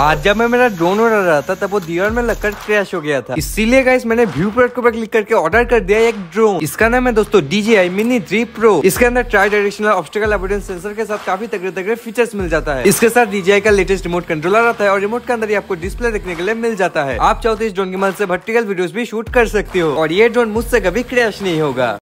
आज जब मैं मेरा ड्रोन ऑर्डर रहा था तब वो दीवार में लगकर क्रैश हो गया था इसीलिए गाइस मैंने व्यू प्रोडक्ट पर क्लिक करके ऑर्डर कर दिया एक ड्रोन इसका नाम है दोस्तों डीजीआई मिनी थ्री प्रो इसके अंदर tri directional optical avoidance sensor के साथ काफी तगड़े तगड़े फीचर्स मिल जाता है इसके साथ डीजीआई का लेटेस्ट रिमोट कंट्रोलर आता है और रिमोट के अंदर ही आपको डिस्प्ले देखने के लिए मिल जाता है आप चाहते तो इस ड्रोन की मदद से वर्टिकल वीडियो भी शूट कर सकते हो और ये ड्रोन मुझसे कभी क्रैश नहीं होगा